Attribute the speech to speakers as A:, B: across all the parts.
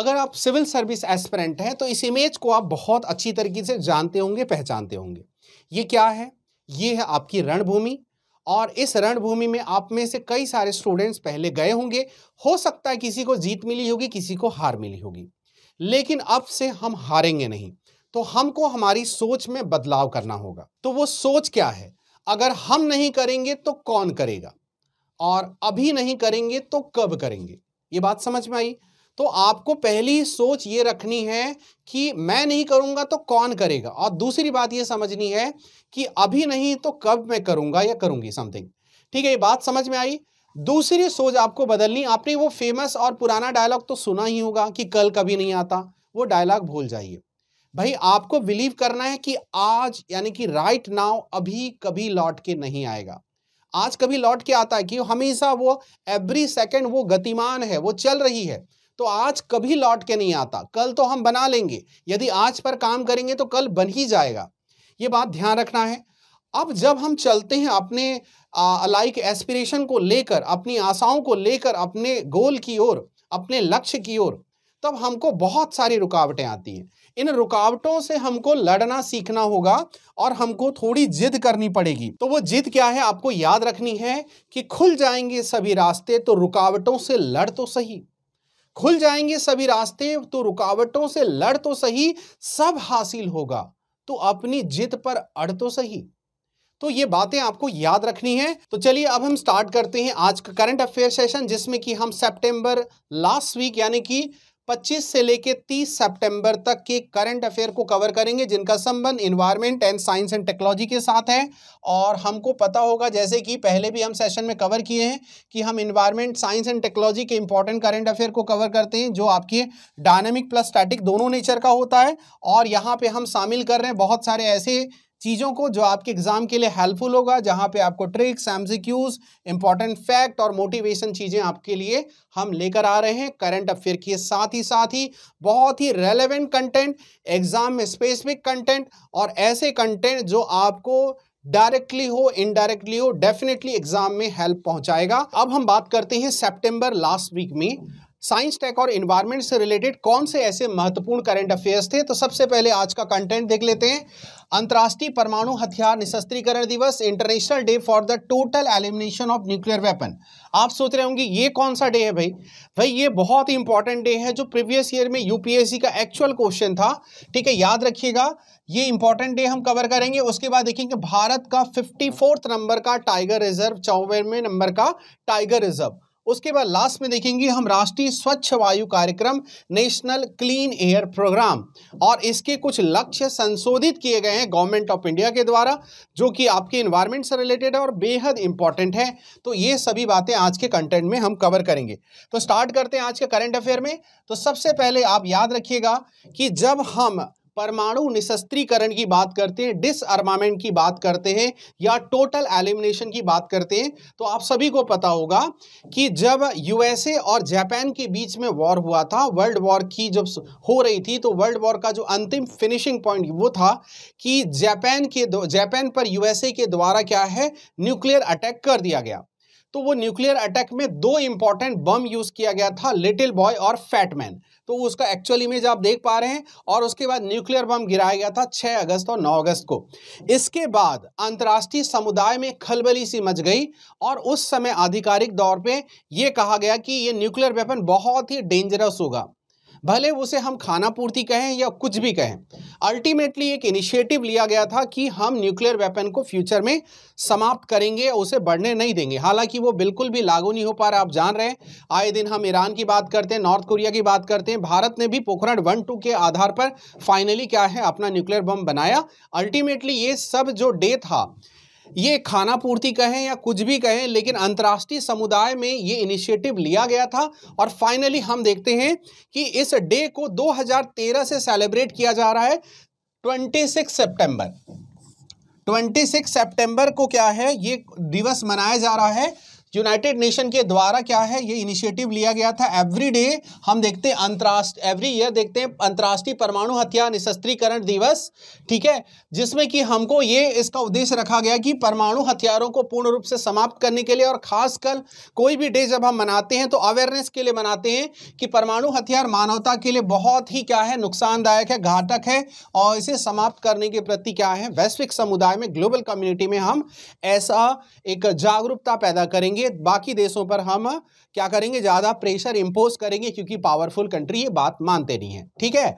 A: अगर आप civil service aspirant हैं तो इस इमेज को आप बहुत अच्छी तरीके से जानते होंगे पहचानते होंगे ये क्या है ये है आपकी रणभूमि और इस रणभूमि में आप में से कई सारे स्टूडेंट्स पहले गए होंगे हो सकता है किसी को जीत मिली होगी किसी को हार मिली होगी लेकिन अब से हम हारेंगे नहीं तो हमको हमारी सोच में बदलाव करना होगा तो वो सोच क्या है अगर हम नहीं करेंगे तो कौन करेगा और अभी नहीं करेंगे तो कब करेंगे ये बात समझ में आई तो आपको पहली सोच ये रखनी है कि मैं नहीं करूंगा तो कौन करेगा और दूसरी बात ये समझनी है कि अभी नहीं तो कब मैं करूंगा या करूंगी समथिंग ठीक है ये बात समझ में आई दूसरी सोच आपको बदलनी आपने वो फेमस और पुराना डायलॉग तो सुना ही होगा कि कल कभी नहीं आता वो डायलॉग भूल जाइए भाई आपको बिलीव करना है कि आज यानी कि राइट नाउ अभी कभी लौट के नहीं आएगा आज कभी लौट के आता है कि हमेशा वो एवरी सेकंड वो गतिमान है वो चल रही है तो आज कभी लौट के नहीं आता कल तो हम बना लेंगे यदि आज पर काम करेंगे तो कल बन ही जाएगा ये बात ध्यान रखना है अब जब हम चलते हैं अपने लाइक एस्पिरेशन को लेकर अपनी आशाओं को लेकर अपने गोल की ओर अपने लक्ष्य की ओर तब हमको बहुत सारी रुकावटें आती हैं इन रुकावटों से हमको लड़ना सीखना होगा और हमको थोड़ी जिद करनी पड़ेगी तो वो जिद क्या है आपको याद रखनी है कि खुल जाएंगे सभी रास्ते तो रुकावटों से लड़ तो सही खुल जाएंगे सभी रास्ते तो रुकावटों से लड़ तो सही सब हासिल होगा तो अपनी जिद पर अड़ तो सही तो ये बातें आपको याद रखनी है तो चलिए अब हम स्टार्ट करते हैं आज का करंट अफेयर सेशन जिसमें कि हम सितंबर लास्ट वीक यानी कि 25 से लेकर 30 सितंबर तक के करंट अफेयर को कवर करेंगे जिनका संबंध environment and science and technology के साथ है और हमको पता होगा जैसे कि पहले भी हम सेशन में कवर किए हैं कि हम इन्वायरमेंट साइंस एंड टेक्नोलॉजी के इंपॉर्टेंट करंट अफेयर को कवर करते हैं जो आपके डायनामिक प्लस स्टैटिक दोनों नेचर का होता है और यहाँ पर हम शामिल कर रहे हैं बहुत सारे ऐसे चीज़ों को जो आपके एग्ज़ाम के लिए हेल्पफुल होगा जहाँ पे आपको ट्रिक्स एम इंपॉर्टेंट फैक्ट और मोटिवेशन चीज़ें आपके लिए हम लेकर आ रहे हैं करंट अफेयर के साथ ही साथ ही बहुत ही रेलेवेंट कंटेंट एग्ज़ाम में स्पेसिफिक कंटेंट और ऐसे कंटेंट जो आपको डायरेक्टली हो इनडायरेक्टली हो डेफिनेटली एग्जाम में हेल्प पहुंचाएगा अब हम बात करते हैं सेप्टेम्बर लास्ट वीक में साइंस टेक और इन्वायरमेंट से रिलेटेड कौन से ऐसे महत्वपूर्ण करंट अफेयर्स थे तो सबसे पहले आज का कंटेंट देख लेते हैं अंतर्राष्ट्रीय परमाणु हथियार निशस्त्रीकरण दिवस international day for the total elimination of nuclear weapon आप सोच रहे होंगे ये कौन सा डे है भाई भाई ये बहुत ही इंपॉर्टेंट डे है जो प्रीवियस ईयर में यूपीएससी का एक्चुअल क्वेश्चन था ठीक है याद रखिएगा ये इंपॉर्टेंट डे हम कवर करेंगे उसके बाद देखेंगे भारत का फिफ्टी नंबर का टाइगर रिजर्व चौवे नंबर का टाइगर रिजर्व उसके बाद लास्ट में देखेंगे हम राष्ट्रीय स्वच्छ वायु कार्यक्रम नेशनल क्लीन एयर प्रोग्राम और इसके कुछ लक्ष्य संशोधित किए गए हैं गवर्नमेंट ऑफ इंडिया के द्वारा जो कि आपके इन्वायरमेंट से रिलेटेड है और बेहद इंपॉर्टेंट है तो ये सभी बातें आज के कंटेंट में हम कवर करेंगे तो स्टार्ट करते हैं आज के करेंट अफेयर में तो सबसे पहले आप याद रखिएगा कि जब हम परमाणु निशस्त्रीकरण की बात करते हैं डिसअर्मामेंट की बात करते हैं या टोटल एलिमिनेशन की बात करते हैं तो आप सभी को पता होगा कि जब यूएसए और जापान के बीच में वॉर हुआ था वर्ल्ड वॉर की जब हो रही थी तो वर्ल्ड वॉर का जो अंतिम फिनिशिंग पॉइंट वो था कि जापान के जापान पर यूएसए के द्वारा क्या है न्यूक्लियर अटैक कर दिया गया तो वो न्यूक्लियर अटैक में दो इंपॉर्टेंट बम यूज किया गया था लिटिल बॉय और फैटमैन तो उसका एक्चुअल इमेज आप देख पा रहे हैं और उसके बाद न्यूक्लियर बम गिराया गया था 6 अगस्त और 9 अगस्त को इसके बाद अंतर्राष्ट्रीय समुदाय में खलबली सी मच गई और उस समय आधिकारिक दौर पे ये कहा गया कि ये न्यूक्लियर वेपन बहुत ही डेंजरस होगा भले उसे हम खाना पूर्ति कहें या कुछ भी कहें अल्टीमेटली एक इनिशिएटिव लिया गया था कि हम न्यूक्लियर वेपन को फ्यूचर में समाप्त करेंगे और उसे बढ़ने नहीं देंगे हालांकि वो बिल्कुल भी लागू नहीं हो पा रहा आप जान रहे हैं आए दिन हम ईरान की बात करते हैं नॉर्थ कोरिया की बात करते हैं भारत ने भी पोखरण वन टू के आधार पर फाइनली क्या है अपना न्यूक्लियर बम बनाया अल्टीमेटली ये सब जो डे था ये खाना पूर्ति कहें या कुछ भी कहें लेकिन अंतर्राष्ट्रीय समुदाय में ये इनिशिएटिव लिया गया था और फाइनली हम देखते हैं कि इस डे को 2013 से सेलिब्रेट किया जा रहा है 26 सितंबर 26 सितंबर को क्या है ये दिवस मनाया जा रहा है यूनाइटेड नेशन के द्वारा क्या है ये इनिशिएटिव लिया गया था एवरी डे हम देखते हैं अंतर्राष्ट्रीय एवरी ईयर देखते हैं अंतर्राष्ट्रीय परमाणु हथियार निशस्त्रीकरण दिवस ठीक है जिसमें कि हमको ये इसका उद्देश्य रखा गया कि परमाणु हथियारों को पूर्ण रूप से समाप्त करने के लिए और खासकर कोई भी डे जब हम मनाते हैं तो अवेयरनेस के लिए मनाते हैं कि परमाणु हथियार मानवता के लिए बहुत ही क्या है नुकसानदायक है घातक है और इसे समाप्त करने के प्रति क्या है वैश्विक समुदाय में ग्लोबल कम्युनिटी में हम ऐसा एक जागरूकता पैदा करेंगे करेंगे बाकी देशों पर हम क्या करेंगे ज़्यादा प्रेशर इम्पोज करेंगे क्योंकि पावरफुल कंट्री ये बात मानते नहीं है ठीक है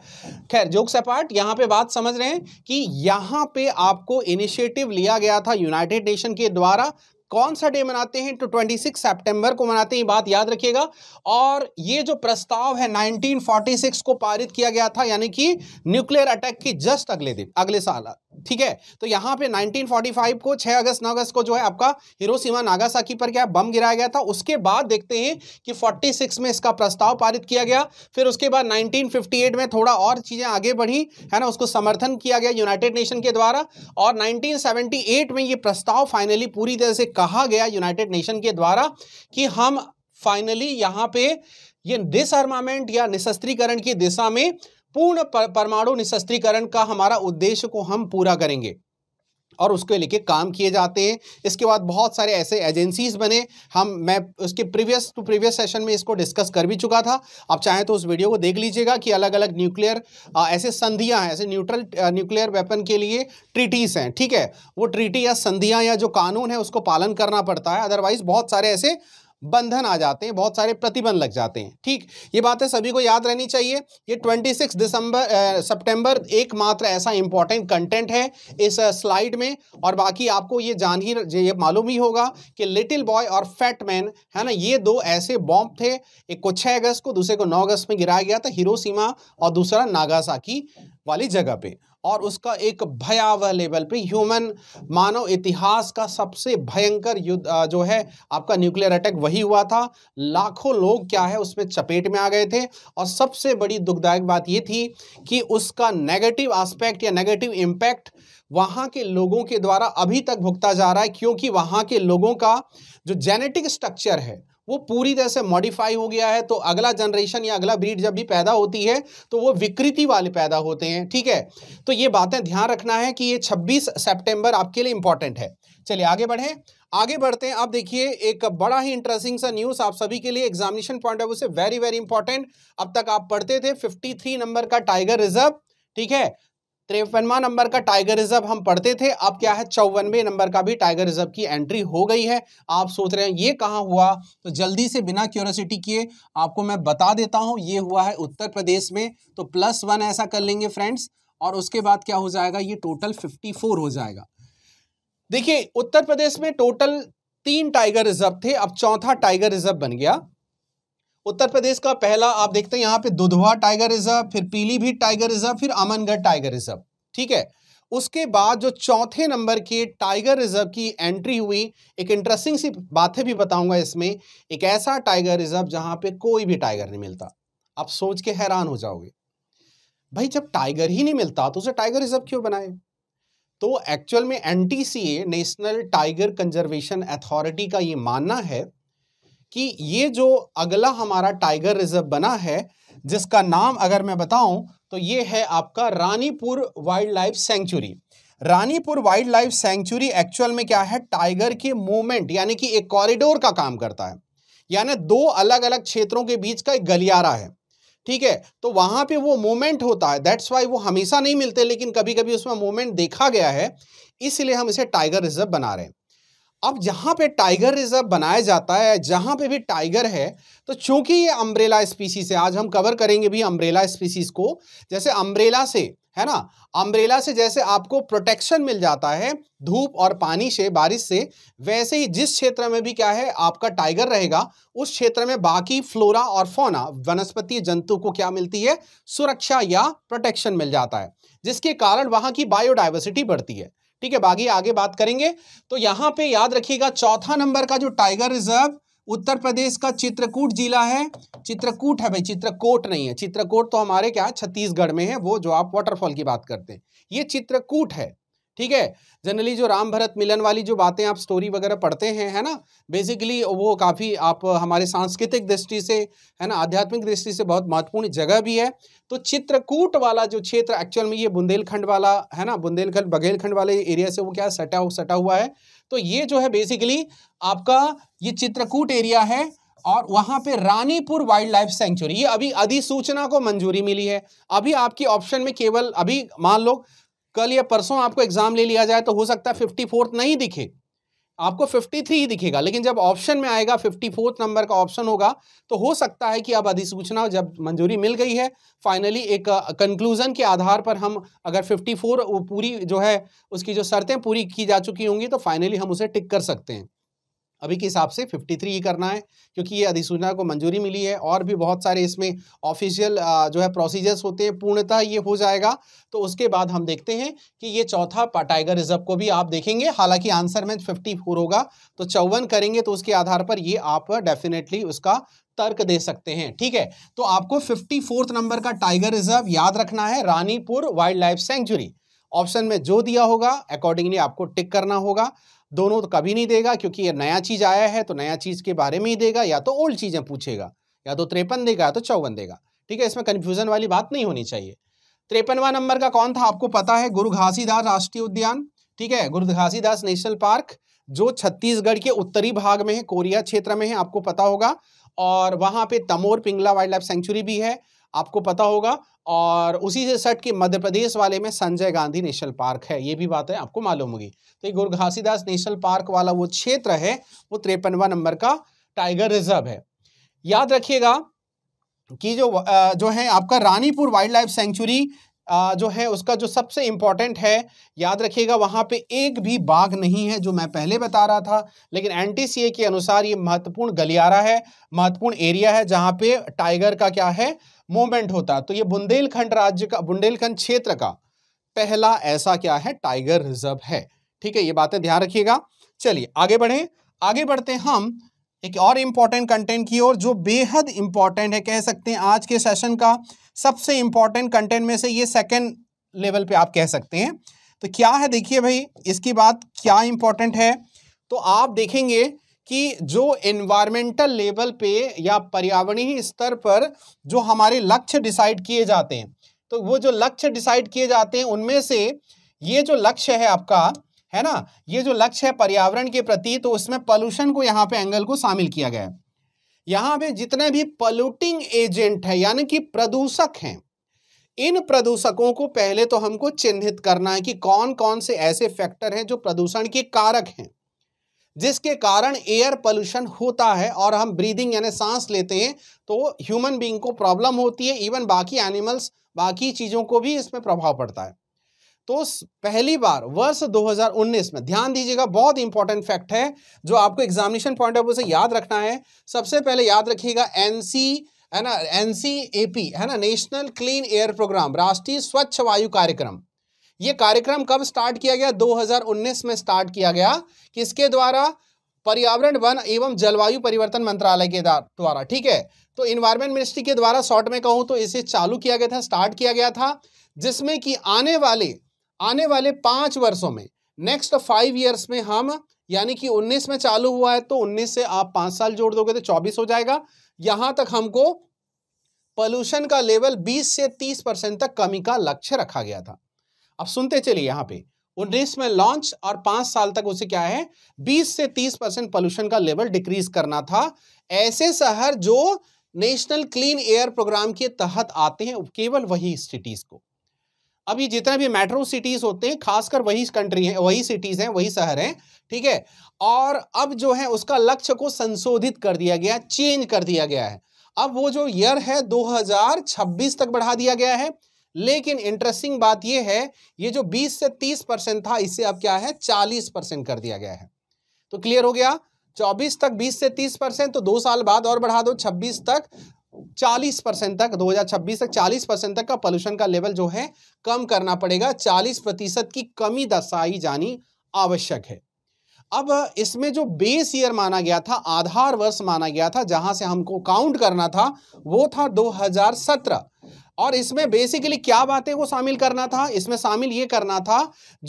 A: खैर जोक सपाट यहां पे बात समझ रहे हैं कि यहां पे आपको इनिशिएटिव लिया गया था यूनाइटेड नेशन के द्वारा कौन सा डे मनाते हैं तो 26 सितंबर को मनाते हैं बात याद रखिएगा और ये जो प्रस्ताव है 1946 को पारित किया गया था यानी कि न्यूक्लियर अटैक के जस्ट अगले दिन अगले साल ठीक है तो यहाँ पे 1945 को 6 अगस्त 9 अगस्त को जो है आपका हिरोशिमा नागासाकी पर क्या बम गिराया गया था उसके बाद देखते हैं कि 46 में इसका प्रस्ताव पारित किया गया फिर उसके बाद 1958 में थोड़ा और चीज़ें आगे बढ़ी है ना उसको समर्थन किया गया यूनाइटेड नेशन के द्वारा और 1978 में ये प्रस्ताव फाइनली पूरी तरह से कहा गया यूनाइटेड नेशन के द्वारा कि हम फाइनली यहाँ पे ये डिसआर्मामेंट या निशस्त्रीकरण की दिशा में पूर्ण परमाणु निशस्त्रीकरण का हमारा उद्देश्य को हम पूरा करेंगे और उसके लेके काम किए जाते हैं इसके बाद बहुत सारे ऐसे एजेंसीज बने हम मैं उसके प्रीवियस टू प्रीवियस सेशन में इसको डिस्कस कर भी चुका था आप चाहें तो उस वीडियो को देख लीजिएगा कि अलग अलग न्यूक्लियर ऐसे संधियां हैं ऐसे न्यूट्रल न्यूक्लियर वेपन के लिए ट्रीटीज़ हैं ठीक है वो ट्रीटी या संधियाँ या जो कानून है उसको पालन करना पड़ता है अदरवाइज़ बहुत सारे ऐसे बंधन आ जाते हैं बहुत सारे प्रतिबंध लग जाते हैं ठीक ये बातें सभी को याद रहनी चाहिए ये 26 दिसंबर सितंबर एकमात्र ऐसा इंपॉर्टेंट कंटेंट है इस स्लाइड में और बाकी आपको ये जान ही ये मालूम ही होगा कि लिटिल बॉय और फैट मैन है ना ये दो ऐसे बॉम्ब थे एक को छः अगस्त को दूसरे को नौ अगस्त में गिराया गया था हिरोसीमा और दूसरा नागासाकी वाली जगह पर और उसका एक भयावह लेवल पे ह्यूमन मानव इतिहास का सबसे भयंकर युद्ध जो है आपका न्यूक्लियर अटैक वही हुआ था लाखों लोग क्या है उसमें चपेट में आ गए थे और सबसे बड़ी दुखदायक बात ये थी कि उसका नेगेटिव आस्पेक्ट या नेगेटिव इम्पैक्ट वहाँ के लोगों के द्वारा अभी तक भुगता जा रहा है क्योंकि वहाँ के लोगों का जो जेनेटिक स्ट्रक्चर है वो पूरी तरह से मॉडिफाई हो गया है तो अगला जनरेशन या अगला ब्रीड जब भी पैदा होती है तो वो विकृति वाले पैदा होते हैं ठीक है तो ये बातें ध्यान रखना है कि ये 26 सितंबर आपके लिए इंपॉर्टेंट है चलिए आगे बढ़े आगे बढ़ते हैं आप देखिए एक बड़ा ही इंटरेस्टिंग सा न्यूज़ आप सभी के लिए एग्जामिनेशन पॉइंट ऑफ व्यू से वेरी वेरी इंपॉर्टेंट अब तक आप पढ़ते थे फिफ्टी नंबर का टाइगर रिजर्व ठीक है तिरपनवा नंबर का टाइगर रिजर्व हम पढ़ते थे अब क्या है चौवनवे नंबर का भी टाइगर रिजर्व की एंट्री हो गई है आप सोच रहे हैं ये कहाँ हुआ तो जल्दी से बिना क्यूरोसिटी किए आपको मैं बता देता हूँ ये हुआ है उत्तर प्रदेश में तो प्लस वन ऐसा कर लेंगे फ्रेंड्स और उसके बाद क्या हो जाएगा ये टोटल फिफ्टी फोर हो जाएगा देखिए उत्तर प्रदेश में टोटल तीन टाइगर रिजर्व थे अब चौथा टाइगर रिजर्व बन गया उत्तर प्रदेश का पहला आप देखते हैं यहाँ पे दुधवा टाइगर रिजर्व फिर पीलीभीत टाइगर रिजर्व फिर अमनगढ़ टाइगर रिजर्व ठीक है उसके बाद जो चौथे नंबर के टाइगर रिजर्व की एंट्री हुई एक इंटरेस्टिंग सी बातें भी बताऊंगा इसमें एक ऐसा टाइगर रिजर्व जहां पे कोई भी टाइगर नहीं मिलता आप सोच के हैरान हो जाओगे भाई जब टाइगर ही नहीं मिलता तो उसे टाइगर रिजर्व क्यों बनाए तो एक्चुअल में N national tiger conservation authority का ये मानना है कि ये जो अगला हमारा टाइगर रिजर्व बना है जिसका नाम अगर मैं बताऊं तो ये है आपका Ranipur wildlife sanctuary Ranipur wildlife sanctuary actual में क्या है टाइगर के मूवमेंट यानी कि एक कॉरिडोर का काम करता है यानी दो अलग अलग क्षेत्रों के बीच का एक गलियारा है ठीक है तो वहां पे वो मूवमेंट होता है दैट्स वाई वो हमेशा नहीं मिलते लेकिन कभी कभी उसमें मूवमेंट देखा गया है इसलिए हम इसे टाइगर रिजर्व बना रहे हैं अब जहाँ पे टाइगर रिजर्व बनाया जाता है जहाँ पे भी टाइगर है तो चूंकि ये अम्ब्रेला स्पीसीज है आज हम कवर करेंगे भी अम्ब्रेला स्पीसीज को जैसे अम्ब्रेला से है ना अम्ब्रेला से जैसे आपको प्रोटेक्शन मिल जाता है धूप और पानी से बारिश से वैसे ही जिस क्षेत्र में भी क्या है आपका टाइगर रहेगा उस क्षेत्र में बाकी फ्लोरा और फोना वनस्पति जंतु को क्या मिलती है सुरक्षा या प्रोटेक्शन मिल जाता है जिसके कारण वहाँ की बायोडाइवर्सिटी बढ़ती है ठीक है बाकी आगे बात करेंगे तो यहां पे याद रखिएगा चौथा नंबर का जो टाइगर रिजर्व उत्तर प्रदेश का चित्रकूट जिला है चित्रकूट है भाई चित्रकोट नहीं है चित्रकोट तो हमारे क्या छत्तीसगढ़ में है वो जो आप वाटरफॉल की बात करते हैं ये चित्रकूट है ठीक है जनरली जो राम भरत मिलन वाली जो बातें आप स्टोरी वगैरह पढ़ते हैं है ना बेसिकली वो काफ़ी आप हमारे सांस्कृतिक दृष्टि से है ना आध्यात्मिक दृष्टि से बहुत महत्वपूर्ण जगह भी है तो चित्रकूट वाला जो क्षेत्र एक्चुअल में ये बुंदेलखंड वाला है ना बुंदेलखंड बघेलखंड वाले एरिया से वो क्या सटा सटा हुआ है तो ये जो है बेसिकली आपका ये चित्रकूट एरिया है और वहां पे रानीपुर वाइल्ड लाइफ सेंचुरी ये अभी अधिसूचना को मंजूरी मिली है अभी आपकी ऑप्शन में केवल अभी मान लो कल या परसों आपको एग्जाम ले लिया जाए तो हो सकता है फिफ्टी फोर्थ नहीं दिखे आपको फिफ्टी थ्री ही दिखेगा लेकिन जब ऑप्शन में आएगा फिफ्टी फोर्थ नंबर का ऑप्शन होगा तो हो सकता है कि अब अधिसूचना जब मंजूरी मिल गई है फाइनली एक कंक्लूजन के आधार पर हम अगर फिफ्टी फोर पूरी जो है उसकी जो शर्तें पूरी की जा चुकी होंगी तो फाइनली हम उसे टिक कर सकते हैं अभी के हिसाब से 53 ही करना है क्योंकि ये अधिसूचना को मंजूरी मिली है और भी बहुत सारे इसमें ऑफिशियल जो है प्रोसीजर्स होते हैं पूर्णतः ये हो जाएगा तो उसके बाद हम देखते हैं कि ये चौथा टाइगर रिजर्व को भी आप देखेंगे हालांकि आंसर में 54 होगा तो चौवन करेंगे तो उसके आधार पर ये आप डेफिनेटली उसका तर्क दे सकते हैं ठीक है तो आपको फिफ्टी नंबर का टाइगर रिजर्व याद रखना है Ranipur wildlife sanctuary option में जो दिया होगा अकॉर्डिंगली आपको टिक करना होगा दोनों तो कभी नहीं देगा क्योंकि ये नया चीज़ आया है तो नया चीज़ के बारे में ही देगा या तो ओल्ड चीज़ें पूछेगा या तो त्रेपन देगा या तो चौवन देगा ठीक है इसमें कन्फ्यूजन वाली बात नहीं होनी चाहिए त्रेपनवा नंबर का कौन था आपको पता है गुरु घासीदास राष्ट्रीय उद्यान ठीक है गुरु घासीदास नेशनल पार्क जो छत्तीसगढ़ के उत्तरी भाग में है कोरिया क्षेत्र में है आपको पता होगा और वहाँ पे Tamor Pingla wildlife sanctuary भी है आपको पता होगा और उसी से सट के मध्य प्रदेश वाले में संजय गांधी नेशनल पार्क है ये भी बात है आपको मालूम होगी तो ये गुरु घासीदास नेशनल पार्क वाला वो क्षेत्र है वो त्रेपनवा नंबर का टाइगर रिजर्व है याद रखिएगा कि जो जो है आपका रानीपुर वाइल्ड लाइफ सेंचुरी जो है उसका जो सबसे इम्पॉर्टेंट है याद रखिएगा वहाँ पे एक भी बाघ नहीं है जो मैं पहले बता रहा था लेकिन एनटीसीए के अनुसार ये महत्वपूर्ण गलियारा है महत्वपूर्ण एरिया है जहाँ पे टाइगर का क्या है मूवमेंट होता है तो ये बुंदेलखंड राज्य का बुंदेलखंड क्षेत्र का पहला ऐसा क्या है टाइगर रिजर्व है ठीक है ये बातें ध्यान रखिएगा चलिए आगे बढ़े आगे बढ़ते हम एक और इम्पॉर्टेंट कंटेंट की ओर जो बेहद इम्पॉर्टेंट है कह सकते हैं आज के सेशन का सबसे इम्पॉर्टेंट कंटेंट में से ये सेकेंड लेवल पे आप कह सकते हैं तो क्या है देखिए भाई इसकी बात क्या इम्पॉर्टेंट है तो आप देखेंगे कि जो इन्वायरमेंटल लेवल पे या पर्यावरणीय स्तर पर जो हमारे लक्ष्य डिसाइड किए जाते हैं तो वो जो लक्ष्य डिसाइड किए जाते हैं उनमें से ये जो लक्ष्य है आपका है ना ये जो लक्ष्य है पर्यावरण के प्रति तो उसमें पॉल्यूशन को यहाँ पे एंगल को शामिल किया गया है यहाँ पे जितने भी पॉल्यूटिंग एजेंट है यानी कि प्रदूषक हैं इन प्रदूषकों को पहले तो हमको चिन्हित करना है कि कौन कौन से ऐसे फैक्टर हैं जो प्रदूषण के कारक हैं जिसके कारण एयर पोल्यूशन होता है और हम ब्रीदिंग यानी सांस लेते हैं तो ह्यूमन बींग को प्रॉब्लम होती है इवन बाकी एनिमल्स बाकी चीज़ों को भी इसमें प्रभाव पड़ता है तो पहली बार वर्ष 2019 में ध्यान दीजिएगा बहुत इंपॉर्टेंट फैक्ट है जो आपको एग्जामिनेशन पॉइंट ऑफ व्यू से याद रखना है सबसे पहले याद रखिएगा एनसी है ना एनसीएपी है ना नेशनल क्लीन एयर प्रोग्राम राष्ट्रीय स्वच्छ वायु कार्यक्रम ये कार्यक्रम कब स्टार्ट किया गया 2019 में स्टार्ट किया गया किसके द्वारा पर्यावरण वन एवं जलवायु परिवर्तन मंत्रालय के द्वारा ठीक है तो इन्वायरमेंट मिनिस्ट्री के द्वारा शॉर्ट में कहूँ तो इसे चालू किया गया था स्टार्ट किया गया था जिसमें कि आने वाले आने वाले पांच वर्षों में नेक्स्ट फाइव ईयर्स में हम यानी कि 19 में चालू हुआ है तो 19 से आप पांच साल जोड़ दोगे तो 24 हो जाएगा यहां तक हमको पोल्यूशन का लेवल 20 से 30 परसेंट तक कमी का लक्ष्य रखा गया था अब सुनते चलिए यहाँ पे 19 में लॉन्च और पांच साल तक उसे क्या है 20 से 30 परसेंट पॉल्यूशन का लेवल डिक्रीज करना था ऐसे शहर जो नेशनल क्लीन एयर प्रोग्राम के तहत आते हैं केवल वही सिटीज़ को अब ये जितने भी मेट्रो सिटीज़ होते हैं खासकर वही कंट्री हैं वही सिटीज़ हैं वही शहर हैं ठीक है और अब जो है उसका लक्ष्य को संशोधित कर दिया गया चेंज कर दिया गया है अब वो जो ईयर है 2026 तक बढ़ा दिया गया है लेकिन इंटरेस्टिंग बात ये है ये जो 20 से 30 परसेंट था इसे अब क्या है 40 परसेंट कर दिया गया है तो क्लियर हो गया 24 तक 20 से 30 परसेंट तो दो साल बाद और बढ़ा दो 26 तक 40 परसेंट तक 2026 तक 40 परसेंट तक का पोल्यूशन का लेवल जो है कम करना पड़ेगा 40 प्रतिशत की कमी दर्शाई जानी आवश्यक है अब इसमें जो बेस ईयर माना गया था आधार वर्ष माना गया था जहां से हमको काउंट करना था वो था 2017 और इसमें बेसिकली क्या बातें को शामिल करना था इसमें शामिल ये करना था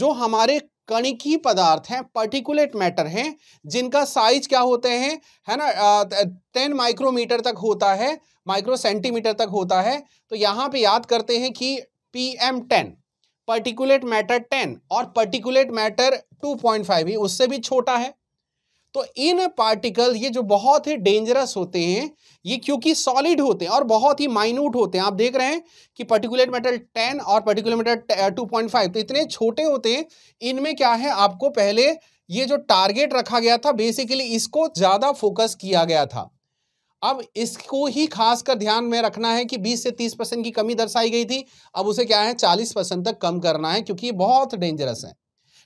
A: जो हमारे कणिकी पदार्थ हैं पर्टिकुलेट मैटर हैं जिनका साइज क्या होते हैं है ना टेन माइक्रोमीटर तक होता है माइक्रो सेंटीमीटर तक होता है तो यहाँ पे याद करते हैं कि P M ten particulate matter ten और particulate matter two point five ही उससे भी छोटा है तो इन पार्टिकल ये जो बहुत ही डेंजरस होते हैं ये क्योंकि सॉलिड होते हैं और बहुत ही माइन्यूट होते हैं आप देख रहे हैं कि पर्टिकुलेट मेटल 10 और पर्टिकुलेट मेटल 2.5 तो इतने छोटे होते हैं इनमें क्या है आपको पहले ये जो टारगेट रखा गया था बेसिकली इसको ज़्यादा फोकस किया गया था अब इसको ही खास कर ध्यान में रखना है कि 20 से 30 परसेंट की कमी दर्शाई गई थी अब उसे क्या है 40 परसेंट तक कम करना है क्योंकि ये बहुत डेंजरस है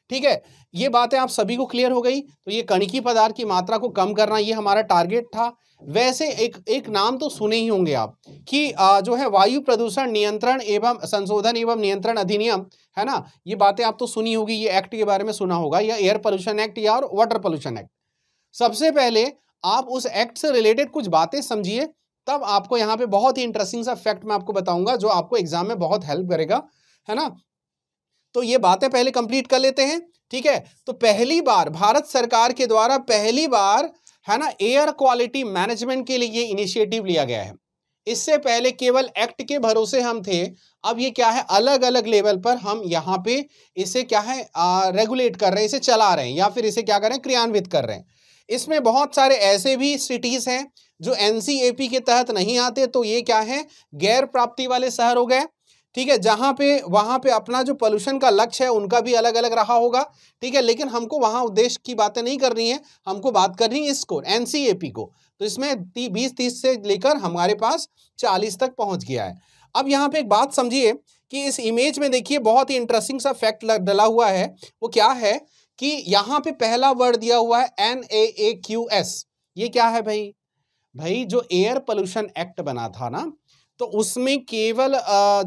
A: ठीक है ये बातें आप सभी को क्लियर हो गई तो ये कणिकी पदार्थ की मात्रा को कम करना ये हमारा टारगेट था वैसे एक एक नाम तो सुने ही होंगे आप कि जो है वायु प्रदूषण नियंत्रण एवं संशोधन एवं नियंत्रण अधिनियम है ना ये बातें आप तो सुनी होगी ये एक्ट के बारे में सुना होगा या एयर पोल्यूशन एक्ट या और वाटर पोल्यूशन एक्ट सबसे पहले आप उस एक्ट से रिलेटेड कुछ बातें समझिए तब आपको यहाँ पे बहुत ही इंटरेस्टिंग सा फैक्ट मैं आपको बताऊंगा जो आपको एग्जाम में बहुत हेल्प करेगा है ना तो ये बातें पहले कंप्लीट कर लेते हैं ठीक है तो पहली बार भारत सरकार के द्वारा पहली बार है ना एयर क्वालिटी मैनेजमेंट के लिए इनिशिएटिव लिया गया है इससे पहले केवल एक्ट के भरोसे हम थे अब ये क्या है अलग अलग लेवल पर हम यहाँ पे इसे क्या है आ, रेगुलेट कर रहे हैं इसे चला रहे हैं या फिर इसे क्या कर रहे हैं क्रियान्वित कर रहे हैं इसमें बहुत सारे ऐसे भी सिटीज़ हैं जो एन के तहत नहीं आते तो ये क्या है गैर प्राप्ति वाले शहर हो गए ठीक है जहां पे वहां पे अपना जो पोल्यूशन का लक्ष्य है उनका भी अलग अलग रहा होगा ठीक है लेकिन हमको वहां उद्देश्य की बातें नहीं कर रही है हमको बात रही है इसको एनसीएपी को तो इसमें बीस तीस से लेकर हमारे पास चालीस तक पहुंच गया है अब यहाँ पे एक बात समझिए कि इस इमेज में देखिए बहुत ही इंटरेस्टिंग सा फैक्ट डला हुआ है वो क्या है कि यहाँ पे पहला वर्ड दिया हुआ है N A A Q S ये क्या है भाई भाई जो एयर पोल्यूशन एक्ट बना था ना तो उसमें केवल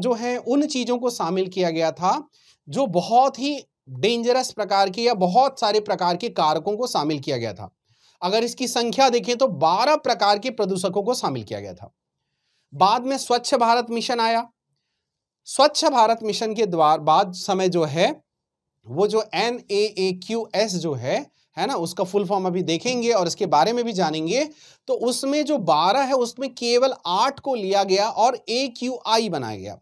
A: जो है उन चीज़ों को शामिल किया गया था जो बहुत ही डेंजरस प्रकार के या बहुत सारे प्रकार के कारकों को शामिल किया गया था अगर इसकी संख्या देखें तो 12 प्रकार के प्रदूषकों को शामिल किया गया था बाद में स्वच्छ भारत मिशन आया स्वच्छ भारत मिशन के द्वार बाद समय जो है वो जो N A A Q S जो है है ना उसका फुल फॉर्म अभी देखेंगे और इसके बारे में भी जानेंगे तो उसमें जो बारह है उसमें केवल आठ को लिया गया और ए क्यू आई बनाया गया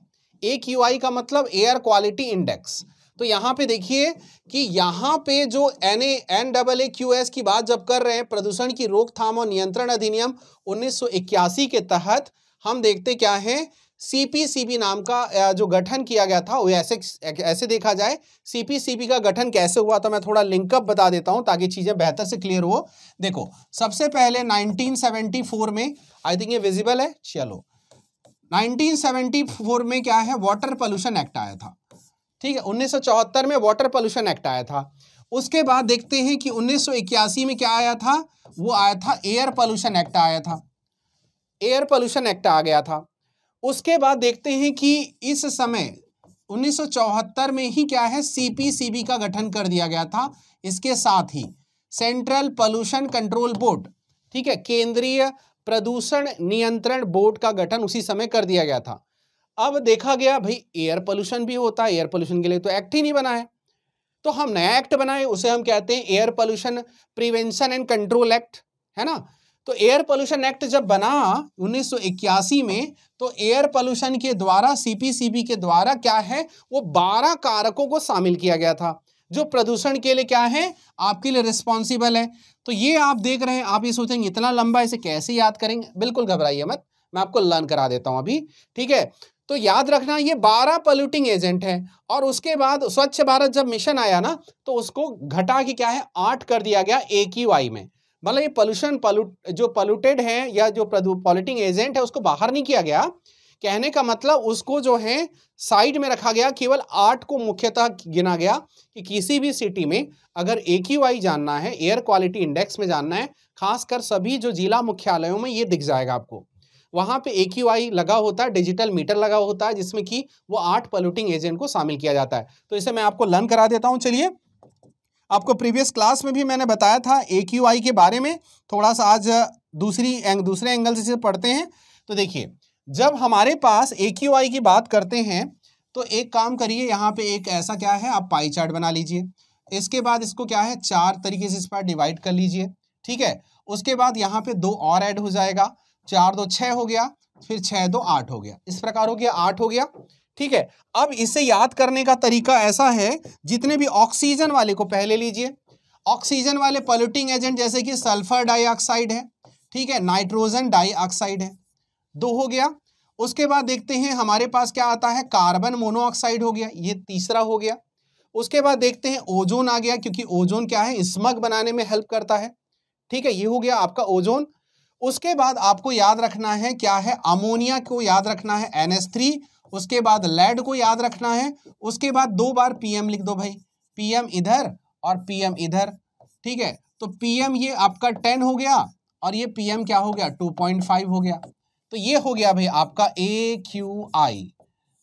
A: ए क्यू आई का मतलब एयर क्वालिटी इंडेक्स तो यहाँ पे देखिए कि यहाँ पे जो N N double A Q S की बात जब कर रहे हैं प्रदूषण की रोकथाम और नियंत्रण अधिनियम उन्नीस के तहत हम देखते क्या है सीपीसीबी नाम का जो गठन किया गया था वो ऐसे ऐसे देखा जाए सीपीसीबी का गठन कैसे हुआ तो मैं थोड़ा लिंकअप बता देता हूँ ताकि चीज़ें बेहतर से क्लियर हो देखो सबसे पहले 1974 में आई थिंक ये विजिबल है चलो 1974 में क्या है वाटर पोल्यूशन एक्ट आया था ठीक है उन्नीस में वाटर पोल्यूशन एक्ट आया था उसके बाद देखते हैं कि उन्नीस में क्या आया था वो आया था एयर पॉल्यूशन एक्ट आया था एयर पोल्यूशन एक्ट आ गया था उसके बाद देखते हैं कि इस समय 1974 में ही क्या है सीपीसीबी का गठन कर दिया गया था इसके साथ ही सेंट्रल पोल्यूशन कंट्रोल बोर्ड ठीक है केंद्रीय प्रदूषण नियंत्रण बोर्ड का गठन उसी समय कर दिया गया था अब देखा गया भाई एयर पोल्यूशन भी होता है एयर पोल्यूशन के लिए तो एक्ट ही नहीं बना है तो हम नया एक्ट बनाए उसे हम कहते हैं air pollution prevention and control act है ना तो एयर पोल्यूशन एक्ट जब बना 1981 में तो एयर पोल्यूशन के द्वारा सीपीसीबी के द्वारा क्या है वो 12 कारकों को शामिल किया गया था जो प्रदूषण के लिए क्या है आपके लिए रिस्पॉन्सिबल है तो ये आप देख रहे हैं आप ये सोचेंगे इतना लंबा इसे कैसे याद करेंगे बिल्कुल घबराइए मत मैं आपको लर्न करा देता हूं अभी ठीक है तो याद रखना ये बारह पोल्यूटिंग एजेंट है और उसके बाद स्वच्छ भारत जब मिशन आया ना तो उसको घटा के क्या है आठ कर दिया गया ए की वाई में मतलब ये पोल्यूशन पॉल्यूट जो पॉल्यूटेड है या जो पॉल्यूटिंग एजेंट है उसको बाहर नहीं किया गया कहने का मतलब उसको जो है साइड में रखा गया केवल आठ को मुख्यतः गिना गया कि किसी भी सिटी में अगर ए जानना है एयर क्वालिटी इंडेक्स में जानना है खासकर सभी जो जिला मुख्यालयों में ये दिख जाएगा आपको वहाँ पे ए लगा होता है डिजिटल मीटर लगा होता है जिसमें कि वो आठ पोल्यूटिंग एजेंट को शामिल किया जाता है तो इसे मैं आपको लर्न करा देता हूँ चलिए आपको प्रीवियस क्लास में भी मैंने बताया था ए के बारे में थोड़ा सा आज दूसरी एंग, दूसरे एंगल से पढ़ते हैं तो देखिए जब हमारे पास ए की बात करते हैं तो एक काम करिए यहाँ पे एक ऐसा क्या है आप पाई चार्ट बना लीजिए इसके बाद इसको क्या है चार तरीके से इस पर डिवाइड कर लीजिए ठीक है उसके बाद यहाँ पे दो और ऐड हो जाएगा चार दो छः हो गया फिर छः दो आठ हो गया इस प्रकार हो गया आठ हो गया ठीक है अब इसे याद करने का तरीका ऐसा है जितने भी ऑक्सीजन वाले को पहले लीजिए ऑक्सीजन वाले पॉल्यूटिंग एजेंट जैसे कि सल्फर डाइऑक्साइड है ठीक है नाइट्रोजन डाइऑक्साइड है दो हो गया उसके बाद देखते हैं हमारे पास क्या आता है कार्बन मोनोऑक्साइड हो गया ये तीसरा हो गया उसके बाद देखते हैं ओजोन आ गया क्योंकि ओजोन क्या है स्मग बनाने में हेल्प करता है ठीक है ये हो गया आपका ओजोन उसके बाद आपको याद रखना है क्या है अमोनिया को याद रखना है एन थ्री उसके बाद लेड को याद रखना है उसके बाद दो बार पीएम लिख दो भाई पीएम इधर और पीएम इधर ठीक है तो पीएम ये आपका टेन हो गया और ये पीएम क्या हो गया टू पॉइंट फाइव हो गया तो ये हो गया भाई आपका ए क्यू आई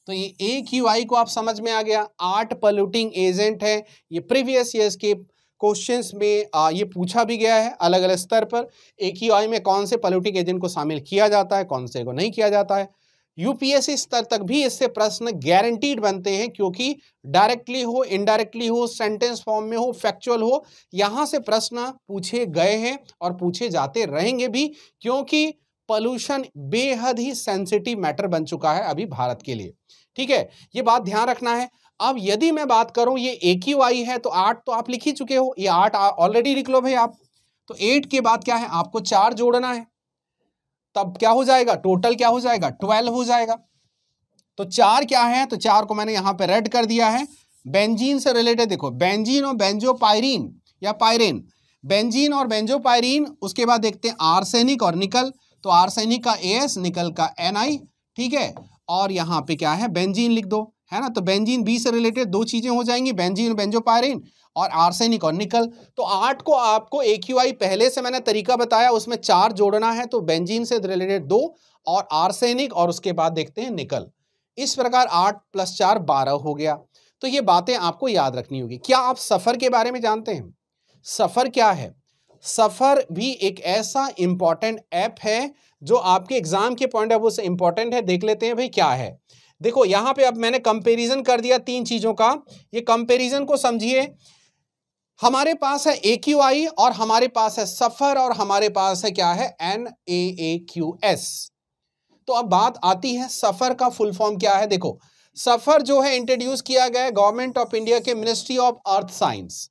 A: तो ये ए क्यू आई को आप समझ में आ गया आठ पल्यूटिंग एजेंट है ये प्रीवियस ईयर के क्वेश्चंस में आ, ये पूछा भी गया है अलग अलग स्तर पर ए क्यू आई में कौन से पल्यूटिंग एजेंट को शामिल किया जाता है कौन से को नहीं किया जाता है यूपीएससी स्तर तक भी इससे प्रश्न गारंटीड बनते हैं क्योंकि डायरेक्टली हो इनडायरेक्टली हो सेंटेंस फॉर्म में हो फैक्चुअल हो यहाँ से प्रश्न पूछे गए हैं और पूछे जाते रहेंगे भी क्योंकि पॉल्यूशन बेहद ही सेंसिटिव मैटर बन चुका है अभी भारत के लिए ठीक है ये बात ध्यान रखना है अब यदि मैं बात करूं ये ए क्यू आई है तो आठ तो आप लिख ही चुके हो ये आठ ऑलरेडी लिख लो भाई आप तो एट के बाद क्या है आपको चार जोड़ना है तब क्या हो जाएगा टोटल क्या हो जाएगा ट्वेल्व हो जाएगा तो चार क्या है तो चार को मैंने यहां पे रेड कर दिया है बेंजीन से रिलेटेड देखो बेंजीन और बेंजोपायरीन या पायरेन बेंजीन और बेंजोपायरीन उसके बाद देखते हैं आर्सेनिक और निकल तो आर्सेनिक का एस निकल का एन आई ठीक है और यहां पे क्या है बेंजीन लिख दो है ना तो बेंजीन बी से रिलेटेड दो चीज़ें हो जाएंगी बेंजीन बेंजोपायरिन और आर्सेनिक और निकल तो आठ को आपको ए क्यू आई पहले से मैंने तरीका बताया उसमें चार जोड़ना है तो बेंजीन से रिलेटेड दो और आर्सेनिक और उसके बाद देखते हैं निकल इस प्रकार आठ प्लस चार बारह हो गया तो ये बातें आपको याद रखनी होगी क्या आप सफ़र के बारे में जानते हैं सफ़र क्या है सफ़र भी एक ऐसा इंपॉर्टेंट ऐप है जो आपके एग्ज़ाम के पॉइंट ऑफ व्यू से इंपॉर्टेंट है देख लेते हैं भाई क्या है देखो यहां पे अब मैंने कंपैरिजन कर दिया तीन चीज़ों का ये कंपैरिजन को समझिए हमारे पास है ए क्यू आई और हमारे पास है सफ़र और हमारे पास है क्या है N A A Q S तो अब बात आती है सफ़र का फुल फॉर्म क्या है देखो सफ़र जो है इंट्रोड्यूस किया गया गवर्नमेंट ऑफ इंडिया के मिनिस्ट्री ऑफ अर्थ साइंस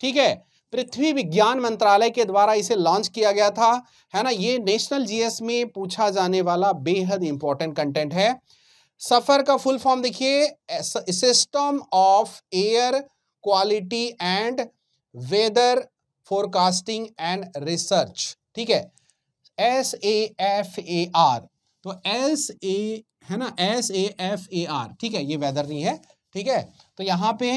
A: ठीक है पृथ्वी विज्ञान मंत्रालय के द्वारा इसे लॉन्च किया गया था है ना ये नेशनल जीएस में पूछा जाने वाला बेहद इंपॉर्टेंट कंटेंट है सफ़र का फुल फॉर्म देखिए system of air quality and weather forecasting and research ठीक है S A F A R तो एस ए है ना S A F A R ठीक है ये वेदर नहीं है ठीक है तो यहां पे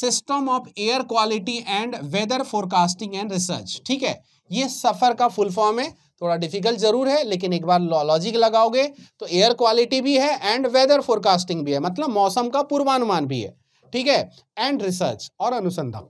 A: system of air quality and weather forecasting and research ठीक है ये सफ़र का फुल फॉर्म है थोड़ा डिफिकल्ट जरूर है लेकिन एक बार लॉजिक लगाओगे तो एयर क्वालिटी भी है एंड वेदर फोरकास्टिंग भी है मतलब मौसम का पूर्वानुमान भी है ठीक है एंड रिसर्च और अनुसंधान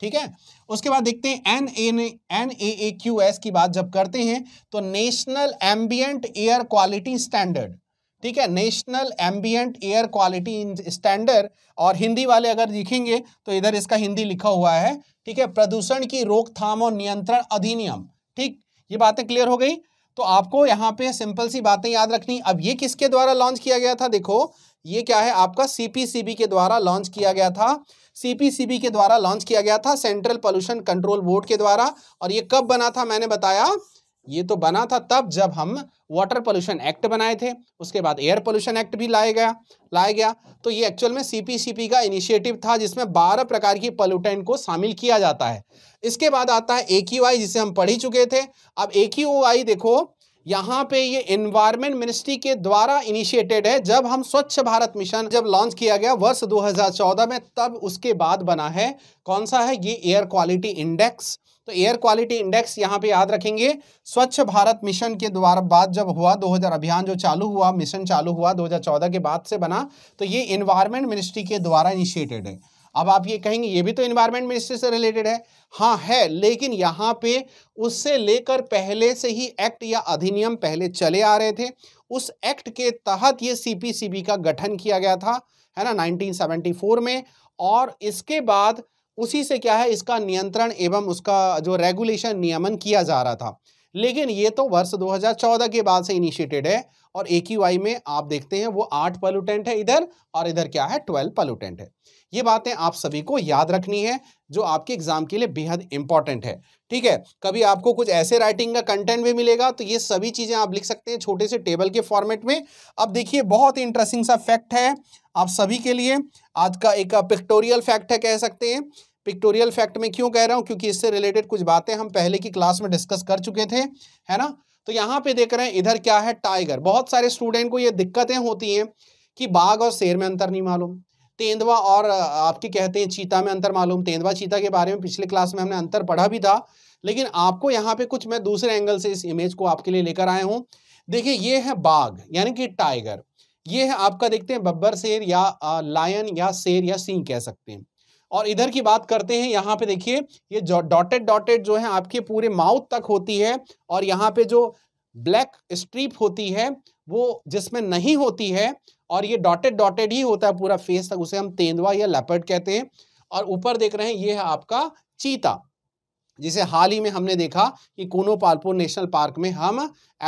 A: ठीक है उसके बाद देखते हैं N N A A Q S की बात जब करते हैं तो national ambient air quality standard ठीक है national ambient air quality standard और हिंदी वाले अगर लिखेंगे तो इधर इसका हिंदी लिखा हुआ है ठीक है प्रदूषण की रोकथाम और नियंत्रण अधिनियम ठीक ये बातें क्लियर हो गई तो आपको यहाँ पे सिंपल सी बातें याद रखनी अब ये किसके द्वारा लॉन्च किया गया था देखो ये क्या है आपका सीपीसीबी के द्वारा लॉन्च किया गया था सीपीसीबी के द्वारा लॉन्च किया गया था सेंट्रल पोल्यूशन कंट्रोल बोर्ड के द्वारा और ये कब बना था मैंने बताया ये तो बना था तब जब हम वाटर पोल्यूशन एक्ट बनाए थे उसके बाद एयर पोल्यूशन एक्ट भी लाया गया लाया गया तो ये एक्चुअल में सीपीसीपी का इनिशिएटिव था जिसमें 12 प्रकार की पोल्यूटेंट को शामिल किया जाता है इसके बाद आता है ए जिसे हम पढ़ ही चुके थे अब ए देखो यहाँ पे ये एनवायरमेंट मिनिस्ट्री के द्वारा इनिशिएटेड है जब हम स्वच्छ भारत मिशन जब लॉन्च किया गया वर्ष 2014 में तब उसके बाद बना है कौन सा है ये एयर क्वालिटी इंडेक्स तो एयर क्वालिटी इंडेक्स यहाँ पे याद रखेंगे स्वच्छ भारत मिशन के द्वारा बाद जब हुआ 2000 अभियान जो चालू हुआ मिशन चालू हुआ 2014 के बाद से बना तो ये इन्वायरमेंट मिनिस्ट्री के द्वारा इनिशिएटेड है अब आप ये कहेंगे ये भी तो इन्वायरमेंट मिनिस्ट्री से रिलेटेड है हाँ है लेकिन यहाँ पे उससे लेकर पहले से ही एक्ट या अधिनियम पहले चले आ रहे थे उस एक्ट के तहत ये सीपीसीबी का गठन किया गया था है ना 1974 में और इसके बाद उसी से क्या है इसका नियंत्रण एवं उसका जो रेगुलेशन नियमन किया जा रहा था लेकिन ये तो वर्ष 2014 के बाद से इनिशिएटेड है और ए में आप देखते हैं वो आठ पॉल्यूटेंट है इधर और इधर क्या है ट्वेल्व पलूटेंट है ये बातें आप सभी को याद रखनी है जो आपके एग्जाम के लिए बेहद इंपॉर्टेंट है ठीक है कभी आपको कुछ ऐसे राइटिंग का कंटेंट भी मिलेगा तो ये सभी चीज़ें आप लिख सकते हैं छोटे से टेबल के फॉर्मेट में अब देखिए बहुत इंटरेस्टिंग सा फैक्ट है आप सभी के लिए आज का एक पिक्टोरियल फैक्ट है कह सकते हैं पिक्टोरियल फैक्ट में क्यों कह रहा हूँ क्योंकि इससे रिलेटेड कुछ बातें हम पहले की क्लास में डिस्कस कर चुके थे है ना तो यहाँ पे देख रहे हैं इधर क्या है टाइगर बहुत सारे स्टूडेंट को ये दिक्कतें होती हैं कि बाघ और शेर में अंतर नहीं मालूम तेंदवा और आपके कहते हैं चीता में अंतर मालूम तेंदवा चीता के बारे में पिछले क्लास में हमने अंतर पढ़ा भी था लेकिन आपको यहाँ पे कुछ मैं दूसरे एंगल से इस इमेज को आपके लिए लेकर आया हूँ देखिए ये है बाघ यानी कि टाइगर ये है आपका देखते हैं बब्बर शेर या लायन या शेर या सिंह कह सकते हैं और इधर की बात करते हैं यहाँ पे देखिए ये जो डॉटेड डॉटेड जो है आपके पूरे माउथ तक होती है और यहाँ पे जो ब्लैक स्ट्रीप होती है वो जिसमें नहीं होती है और ये डॉटेड डॉटेड ही होता है पूरा फेस तक उसे हम तेंदुआ या लेपर्ड कहते हैं और ऊपर देख रहे हैं ये है आपका चीता जिसे हाल ही में हमने देखा कि कोनो पालपुर नेशनल पार्क में हम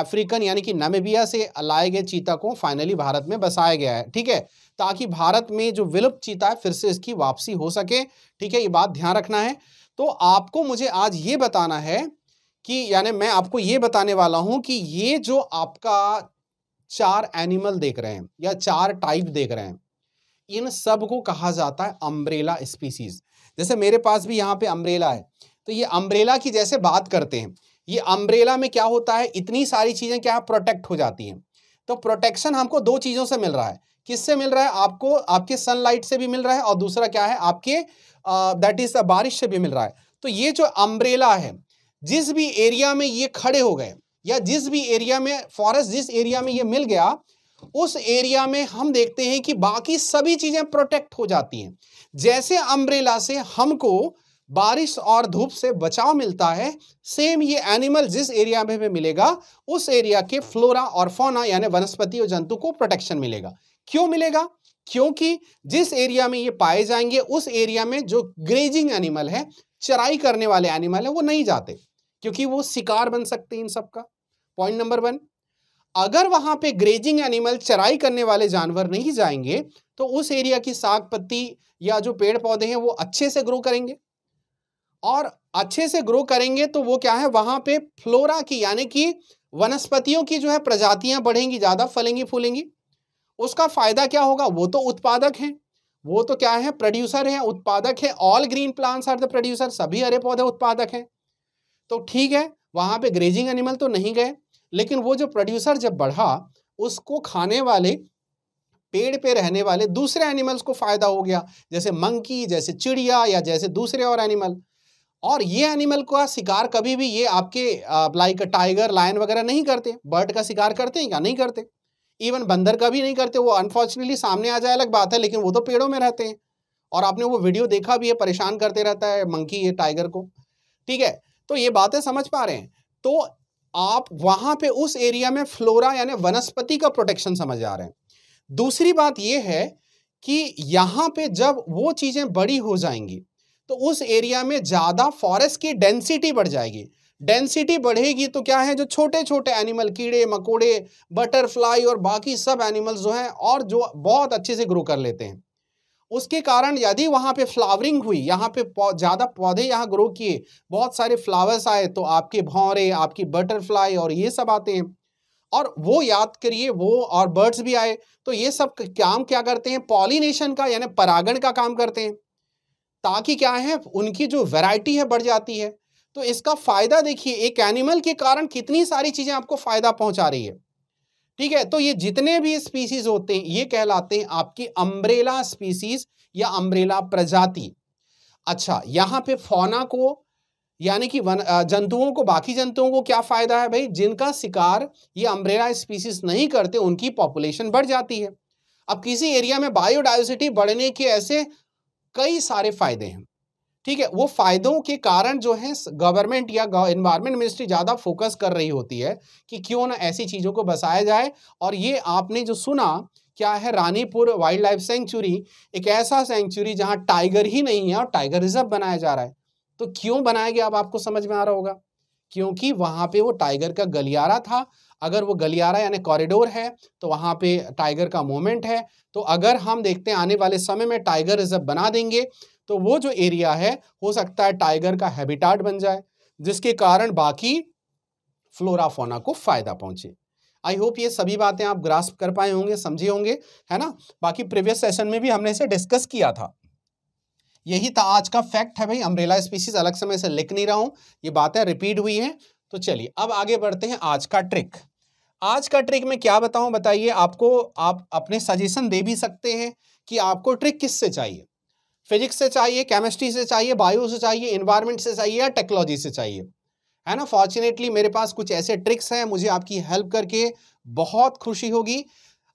A: अफ्रीकन यानी कि नमेबिया से लाए गए चीता को फाइनली भारत में बसाया गया है ठीक है ताकि भारत में जो विलुप्त चीता है फिर से इसकी वापसी हो सके ठीक है ये बात ध्यान रखना है तो आपको मुझे आज ये बताना है कि यानी मैं आपको ये बताने वाला हूँ कि ये जो आपका चार एनिमल देख रहे हैं या चार टाइप देख रहे हैं इन सब को कहा जाता है अम्ब्रेला स्पीसीज जैसे मेरे पास भी यहाँ पे अम्ब्रेला है तो ये अम्ब्रेला की जैसे बात करते हैं ये अम्ब्रेला में क्या होता है इतनी सारी चीज़ें क्या प्रोटेक्ट हो जाती हैं तो प्रोटेक्शन हमको दो चीज़ों से मिल रहा है किससे मिल रहा है आपको आपके सनलाइट से भी मिल रहा है और दूसरा क्या है आपके दैट इज़ बारिश से भी मिल रहा है तो ये जो अम्ब्रेला है जिस भी एरिया में ये खड़े हो गए या जिस भी एरिया में फॉरेस्ट जिस एरिया में ये मिल गया उस एरिया में हम देखते हैं कि बाकी सभी चीज़ें प्रोटेक्ट हो जाती हैं जैसे अम्ब्रेला से हमको बारिश और धूप से बचाव मिलता है सेम ये एनिमल जिस एरिया में मिलेगा उस एरिया के फ्लोरा और फोना यानी वनस्पति और जंतु को प्रोटेक्शन मिलेगा क्यों मिलेगा क्योंकि जिस एरिया में ये पाए जाएंगे उस एरिया में जो ग्रेजिंग एनिमल है चराई करने वाले एनिमल है वो नहीं जाते क्योंकि वो शिकार बन सकते हैं इन सबका पॉइंट नंबर वन अगर वहां पे ग्रेजिंग एनिमल चराई करने वाले जानवर नहीं जाएंगे तो उस एरिया की साग पत्ती या जो पेड़ पौधे हैं वो अच्छे से ग्रो करेंगे और अच्छे से ग्रो करेंगे तो वो क्या है वहां पे फ्लोरा की यानी कि वनस्पतियों की जो है प्रजातियां बढ़ेंगी ज़्यादा फलेंगी फूलेंगी उसका फ़ायदा क्या होगा वो तो उत्पादक है वो तो क्या है प्रोड्यूसर है उत्पादक है all green plants are the producer सभी हरे पौधे उत्पादक हैं तो ठीक है वहां पे ग्रेजिंग एनिमल तो नहीं गए लेकिन वो जो प्रोड्यूसर जब बढ़ा उसको खाने वाले पेड़ पे रहने वाले दूसरे एनिमल्स को फ़ायदा हो गया जैसे मंकी जैसे चिड़िया या जैसे दूसरे और एनिमल और ये एनिमल का शिकार कभी भी ये आपके लाइक टाइगर लायन वगैरह नहीं करते बर्ड का शिकार करते हैं या नहीं करते इवन बंदर का भी नहीं करते वो अनफॉर्चुनेटली सामने आ जाए अलग बात है लेकिन वो तो पेड़ों में रहते हैं और आपने वो वीडियो देखा भी है परेशान करते रहता है मंकी ये टाइगर को ठीक है तो ये बातें समझ पा रहे हैं तो आप वहां पे उस एरिया में फ्लोरा यानी वनस्पति का प्रोटेक्शन समझ आ रहे हैं दूसरी बात यह है कि यहाँ पे जब वो चीज़ें बड़ी हो जाएंगी तो उस एरिया में ज़्यादा फॉरेस्ट की डेंसिटी बढ़ जाएगी डेंसिटी बढ़ेगी तो क्या है जो छोटे छोटे एनिमल कीड़े मकोड़े बटरफ्लाई और बाकी सब एनिमल्स जो हैं और जो बहुत अच्छे से ग्रो कर लेते हैं उसके कारण यदि वहाँ पे फ्लावरिंग हुई यहाँ पे ज़्यादा पौधे यहाँ ग्रो किए बहुत सारे फ्लावर्स आए तो आपके भौरे आपकी बटरफ्लाई और ये सब आते हैं और वो याद करिए वो और बर्ड्स भी आए तो ये सब काम क्या करते हैं पॉलिनेशन का यानी परागण का काम करते हैं ताकि क्या है उनकी जो वैरायटी है बढ़ जाती है तो इसका फ़ायदा देखिए एक एनिमल के कारण कितनी सारी चीज़ें आपको फ़ायदा पहुंचा रही है ठीक है तो ये जितने भी स्पीसीज होते हैं ये कहलाते हैं आपकी अम्ब्रेला स्पीसीज या अम्ब्रेला प्रजाति अच्छा यहाँ पे फौना को यानी कि वन जंतुओं को बाकी जंतुओं को क्या फ़ायदा है भाई जिनका शिकार ये अम्ब्रेला स्पीसीज नहीं करते उनकी पॉपुलेशन बढ़ जाती है अब किसी एरिया में बायोडाइवर्सिटी बढ़ने के ऐसे कई सारे फायदे हैं ठीक है वो फायदों के कारण जो है गवर्नमेंट या इन्वायरमेंट मिनिस्ट्री ज़्यादा फोकस कर रही होती है कि क्यों ना ऐसी चीज़ों को बसाया जाए और ये आपने जो सुना क्या है रानीपुर वाइल्ड लाइफ सेंचुरी एक ऐसा सेंचुरी जहां टाइगर ही नहीं है और टाइगर रिजर्व बनाया जा रहा है तो क्यों बनाया गया अब आपको समझ में आ रहा होगा क्योंकि वहां पे वो टाइगर का गलियारा था अगर वो गलियारा यानी कॉरिडोर है तो वहां पे टाइगर का मूवमेंट है तो अगर हम देखते हैं आने वाले समय में टाइगर रिजर्व बना देंगे तो वो जो एरिया है हो सकता है टाइगर का हैबिटाट बन जाए जिसके कारण बाकी फ्लोरा फोना को फ़ायदा पहुंचे आई होप ये सभी बातें आप ग्रास्प कर पाए होंगे समझे होंगे है ना बाकी प्रीवियस सेशन में भी हमने इसे डिस्कस किया था यही था आज का फैक्ट है भाई अम्ब्रेला स्पीसीज अलग से मैं इसे लिख नहीं रहा हूँ ये बातें रिपीट हुई हैं तो चलिए अब आगे बढ़ते हैं आज का ट्रिक आज का ट्रिक में क्या बताऊं बताइए आपको आप अपने सजेशन दे भी सकते हैं कि आपको ट्रिक किससे चाहिए फिजिक्स से चाहिए केमिस्ट्री से चाहिए बायो से चाहिए इन्वायरमेंट से चाहिए या टेक्नोलॉजी से चाहिए है ना फॉर्चुनेटली मेरे पास कुछ ऐसे ट्रिक्स हैं मुझे आपकी हेल्प करके बहुत खुशी होगी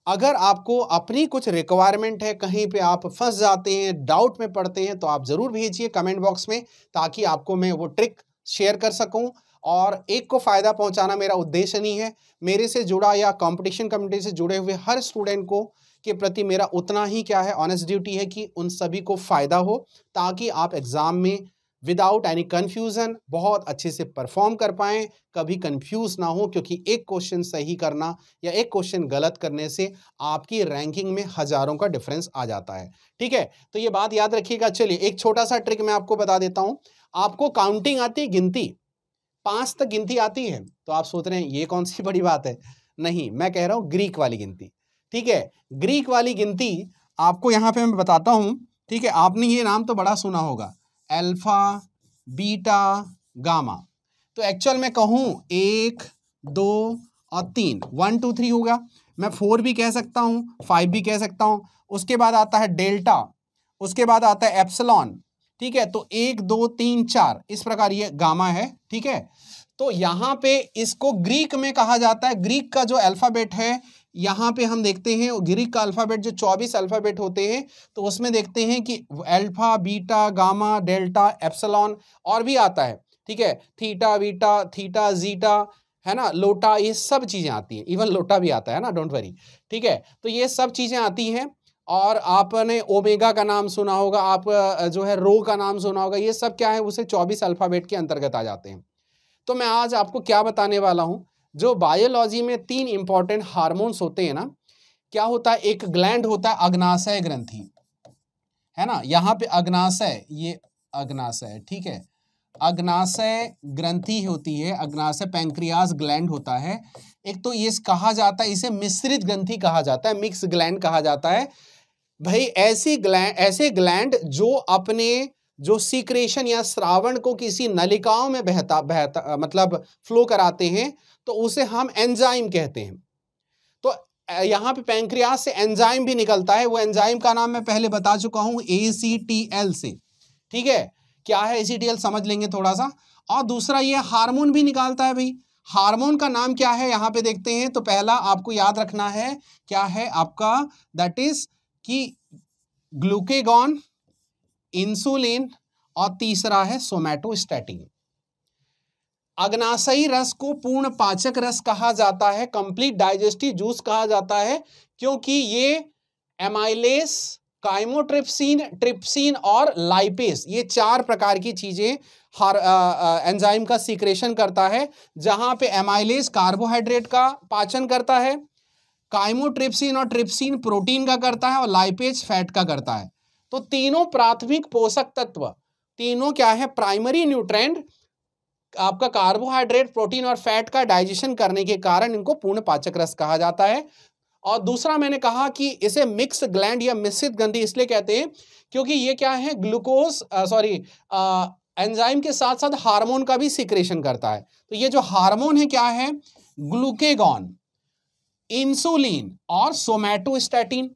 A: अगर आपको अपनी कुछ रिक्वायरमेंट है कहीं पे आप फंस जाते हैं डाउट में पड़ते हैं तो आप ज़रूर भेजिए कमेंट बॉक्स में ताकि आपको मैं वो ट्रिक शेयर कर सकूं और एक को फ़ायदा पहुंचाना मेरा उद्देश्य नहीं है मेरे से जुड़ा या कंपटीशन कम्युनिटी से जुड़े हुए हर स्टूडेंट को के प्रति मेरा उतना ही क्या है ऑनेस्ट ड्यूटी है कि उन सभी को फ़ायदा हो ताकि आप एग्ज़ाम में विदाउट एनी कन्फ्यूज़न बहुत अच्छे से परफॉर्म कर पाएँ कभी कन्फ्यूज ना हो क्योंकि एक क्वेश्चन सही करना या एक क्वेश्चन गलत करने से आपकी रैंकिंग में हज़ारों का डिफरेंस आ जाता है ठीक है तो ये बात याद रखिएगा चलिए एक छोटा सा ट्रिक मैं आपको बता देता हूँ आपको काउंटिंग आती है गिनती पाँच तक गिनती आती है तो आप सोच रहे हैं ये कौन सी बड़ी बात है नहीं मैं कह रहा हूँ ग्रीक वाली गिनती ठीक है ग्रीक वाली गिनती आपको यहाँ पे मैं बताता हूँ ठीक है आपने ये नाम तो बड़ा सुना होगा अल्फ़ा बीटा गामा तो एक्चुअल मैं कहूँ एक दो और तीन वन टू थ्री होगा मैं फोर भी कह सकता हूँ फाइव भी कह सकता हूँ उसके बाद आता है डेल्टा उसके बाद आता है एप्सलॉन ठीक है तो एक दो तीन चार इस प्रकार ये गामा है ठीक है तो यहाँ पे इसको ग्रीक में कहा जाता है ग्रीक का जो अल्फ़ाबेट है यहाँ पे हम देखते हैं ग्रीक का अल्फ़ाबेट जो 24 अल्फ़ाबेट होते हैं तो उसमें देखते हैं कि alpha beta gamma delta epsilon और भी आता है ठीक है थीटा वीटा थीटा जीटा है ना लोटा ये सब चीज़ें आती हैं इवन लोटा भी आता है ना डोंट वरी ठीक है तो ये सब चीज़ें आती हैं और आपने ओमेगा का नाम सुना होगा आप जो है रो का नाम सुना होगा ये सब क्या है उसे 24 अल्फ़ाबेट के अंतर्गत आ जाते हैं तो मैं आज आपको क्या बताने वाला हूँ जो बायोलॉजी में तीन इंपॉर्टेंट हार्मोन्स होते हैं ना क्या होता है एक ग्लैंड होता है अग्नाशय ग्रंथि है ना यहाँ पे अग्नाशय ये अग्नाशय ठीक है अग्नाशय ग्रंथि होती है अग्नाशय पैंक्रियास ग्लैंड होता है एक तो ये कहा जाता है इसे मिश्रित ग्रंथि कहा जाता है मिक्स ग्लैंड कहा जाता है भाई ऐसी ग्लैंड ऐसे ग्लैंड जो अपने जो सीक्रेशन या श्रावण को किसी नलिकाओं में बहता बहता मतलब फ्लो कराते हैं तो उसे हम एंजाइम कहते हैं तो यहां पे पैंक्रिया से एंजाइम भी निकलता है वो एंजाइम का नाम मैं पहले बता चुका हूं ए सी टी एल से ठीक है क्या है ए सी टी एल समझ लेंगे थोड़ा सा और दूसरा ये हार्मोन भी निकालता है भाई हार्मोन का नाम क्या है यहां पे देखते हैं तो पहला आपको याद रखना है क्या है आपका दैट इज कि ग्लूकेगॉन इंसुलिन और तीसरा है सोमैटोस्टैटिन अग्नाशयी रस को पूर्ण पाचक रस कहा जाता है कंप्लीट डाइजेस्टिव जूस कहा जाता है क्योंकि ये एमाइलेस काइमोट्रिप्सिन ट्रिप्सिन और लाइपेस ये चार प्रकार की चीज़ें हार एंजाइम का सीक्रेशन करता है जहां पे एमाइलेस कार्बोहाइड्रेट का पाचन करता है काइमोट्रिप्सिन और ट्रिप्सिन प्रोटीन का करता है और लाइपेज फैट का करता है तो तीनों प्राथमिक पोषक तत्व तीनों क्या है प्राइमरी न्यूट्रेंट आपका कार्बोहाइड्रेट प्रोटीन और फैट का डाइजेशन करने के कारण इनको पूर्ण पाचक रस कहा जाता है और दूसरा मैंने कहा कि इसे मिक्स ग्लैंड या मिश्रित गंधी इसलिए कहते हैं क्योंकि ये क्या है ग्लूकोज सॉरी एंजाइम के साथ साथ हार्मोन का भी सिक्रेशन करता है तो ये जो हार्मोन है क्या है ग्लूकेगॉन इंसुलिन और सोमैटोस्टैटिन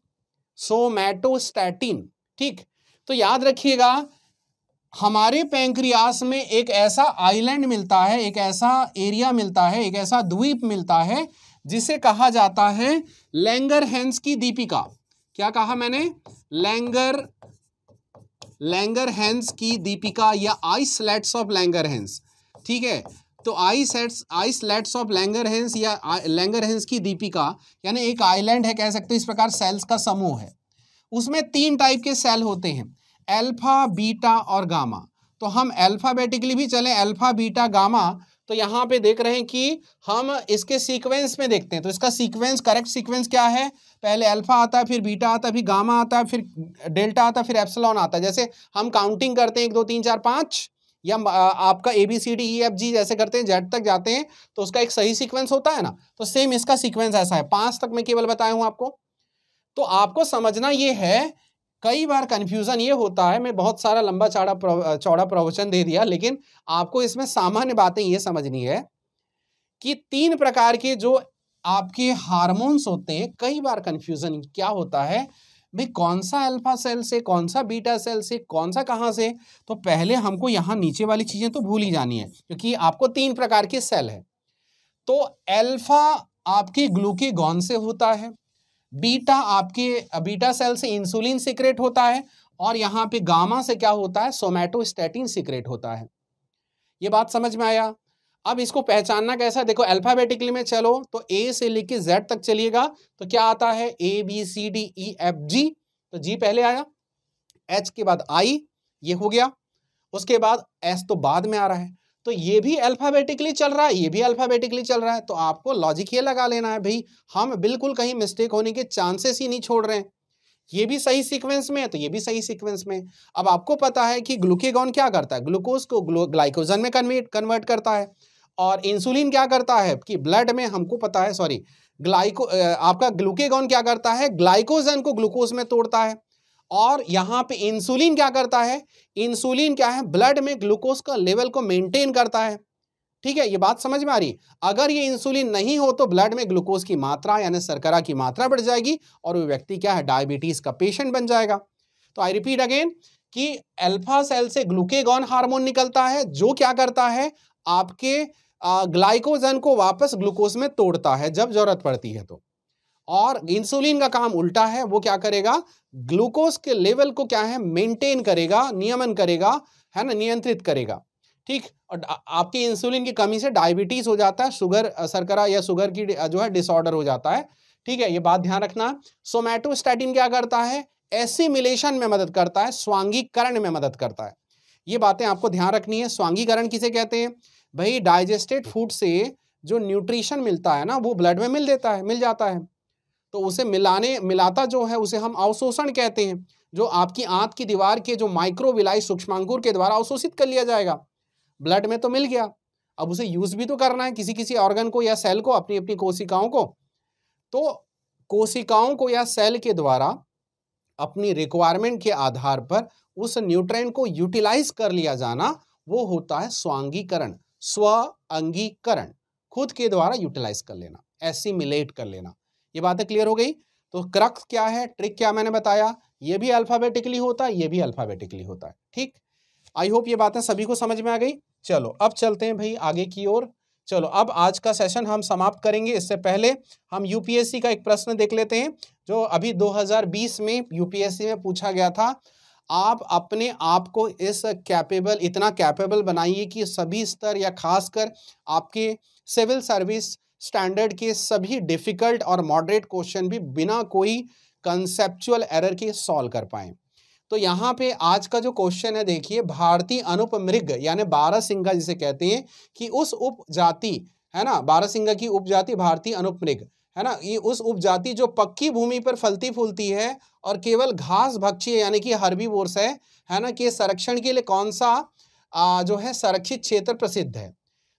A: सोमैटोस्टैटिन ठीक तो याद रखिएगा हमारे पैंक्रियास में एक ऐसा आइलैंड मिलता है एक ऐसा एरिया मिलता है एक ऐसा द्वीप मिलता है जिसे कहा जाता है लैंगर हैंस की दीपिका क्या कहा मैंने लैंगर लैंगर हैंस की दीपिका या आइसलेट्स ऑफ लैंगर हैंस ठीक है तो islets islets of Langerhans या लैंगर हैंस की दीपिका यानी एक आइलैंड है कह सकते हैं इस प्रकार सेल्स का समूह है उसमें तीन टाइप के सेल होते हैं अल्फा बीटा और गामा तो हम अल्फ़ाबेटिकली भी चलें अल्फ़ा बीटा गामा तो यहाँ पे देख रहे हैं कि हम इसके सीक्वेंस में देखते हैं तो इसका सीक्वेंस करेक्ट सीक्वेंस क्या है पहले अल्फ़ा आता है फिर बीटा आता है फिर गामा आता है फिर डेल्टा आता है फिर एप्सलॉन आता है जैसे हम काउंटिंग करते हैं एक दो तीन चार पाँच या आपका A B C D E F G जैसे करते हैं जेड तक जाते हैं तो उसका एक सही सीक्वेंस होता है ना तो सेम इसका सीक्वेंस ऐसा है पाँच तक मैं केवल बताया हूँ आपको तो आपको समझना ये है कई बार कन्फ्यूज़न ये होता है मैं बहुत सारा लंबा चौड़ा चौड़ा प्रवचन दे दिया लेकिन आपको इसमें सामान्य बातें ये समझनी है कि तीन प्रकार के जो आपके हार्मोन्स होते हैं कई बार कन्फ्यूज़न क्या होता है भाई कौन सा अल्फा सेल से कौन सा बीटा सेल से कौन सा कहाँ से तो पहले हमको यहाँ नीचे वाली चीज़ें तो भूल ही जानी है क्योंकि आपको तीन प्रकार के सेल है तो अल्फा आपके ग्लूकेगॉन से होता है बीटा आपके बीटा सेल से इंसुलिन सिक्रेट होता है और यहाँ पे गामा से क्या होता है सोमैटोस्टैटिन सिक्रेट होता है ये बात समझ में आया अब इसको पहचानना कैसा देखो अल्फाबेटिकली में चलो तो ए से लेके जेड तक चलिएगा तो क्या आता है A B C D E F G तो जी पहले आया एच के बाद आई ये हो गया उसके बाद एस तो बाद में आ रहा है तो ये भी अल्फ़ाबेटिकली चल रहा है ये भी अल्फ़ाबेटिकली चल रहा है तो आपको लॉजिक ये लगा लेना है भाई हम बिल्कुल कहीं मिस्टेक होने के चांसेस ही नहीं छोड़ रहे हैं ये भी सही सीक्वेंस में है तो ये भी सही सीक्वेंस में अब आपको पता है कि ग्लूकेगॉन क्या करता है ग्लूकोज को ग्लाइकोजन में कन्वर्ट कन्वर्ट करता है और इंसुलिन क्या करता है कि ब्लड में हमको पता है सॉरी ग्लाइको आपका ग्लूकेगॉन क्या करता है ग्लाइकोजन को ग्लूकोज में तोड़ता है और यहाँ पे इंसुलिन क्या करता है इंसुलिन क्या है ब्लड में ग्लूकोज का लेवल को मेंटेन करता है ठीक है ये बात समझ में आ रही अगर ये इंसुलिन नहीं हो तो ब्लड में ग्लूकोज की मात्रा यानी सरकरा की मात्रा बढ़ जाएगी और वो व्यक्ति क्या है डायबिटीज का पेशेंट बन जाएगा तो आई रिपीट अगेन कि अल्फा सेल से ग्लूकेगॉन हार्मोन निकलता है जो क्या करता है आपके ग्लाइकोजन को वापस ग्लूकोज में तोड़ता है जब जरूरत पड़ती है तो और इंसुलिन का काम उल्टा है वो क्या करेगा ग्लूकोज के लेवल को क्या है मेंटेन करेगा नियमन करेगा है ना नियंत्रित करेगा ठीक और आपकी इंसुलिन की कमी से डायबिटीज हो जाता है शुगर सरकरा या शुगर की जो है डिसऑर्डर हो जाता है ठीक है ये बात ध्यान रखना सोमैटोस्टैटिन क्या करता है एसिमिलेशन में मदद करता है स्वांगीकरण में मदद करता है ये बातें आपको ध्यान रखनी है स्वांगीकरण किसे कहते हैं भाई डाइजेस्टेड फूड से जो न्यूट्रिशन मिलता है ना वो ब्लड में मिल देता है मिल जाता है तो उसे मिलाने मिलाता जो है उसे हम अवशोषण कहते हैं जो आपकी आंत की दीवार के जो माइक्रोविलाई सूक्ष्मांकुर के द्वारा अवशोषित कर लिया जाएगा ब्लड में तो मिल गया अब उसे यूज़ भी तो करना है किसी किसी ऑर्गन को या सेल को अपनी अपनी कोशिकाओं को तो कोशिकाओं को या सेल के द्वारा अपनी रिक्वायरमेंट के आधार पर उस न्यूट्रेन को यूटिलाइज कर लिया जाना वो होता है स्वांगीकरण स्व अंगीकरण खुद के द्वारा यूटिलाइज कर लेना एसिमिलेट कर लेना ये बातें क्लियर हो गई तो क्रक्स क्या है ट्रिक क्या मैंने बताया ये भी अल्फ़ाबेटिकली होता है ये भी अल्फ़ाबेटिकली होता है ठीक आई होप ये बातें सभी को समझ में आ गई चलो अब चलते हैं भाई आगे की ओर चलो अब आज का सेशन हम समाप्त करेंगे इससे पहले हम यूपीएससी का एक प्रश्न देख लेते हैं जो अभी 2020 में यूपीएससी में पूछा गया था आप अपने आप को इस कैपेबल इतना कैपेबल बनाइए कि सभी स्तर या खासकर आपके सिविल सर्विस स्टैंडर्ड के सभी डिफ़िकल्ट और मॉडरेट क्वेश्चन भी बिना कोई कंसेप्चुअल एरर के सॉल्व कर पाए तो यहाँ पे आज का जो क्वेश्चन है देखिए भारतीय अनुपमृग यानी बारह जिसे कहते हैं कि उस उपजाति है ना बारह की उपजाति भारतीय अनुपमृग है ना ये उस उपजाति जो पक्की भूमि पर फलती फूलती है और केवल घास भक्षी यानी कि हरबी बोर्स है है ना कि संरक्षण के लिए कौन सा आ, जो है संरक्षित क्षेत्र प्रसिद्ध है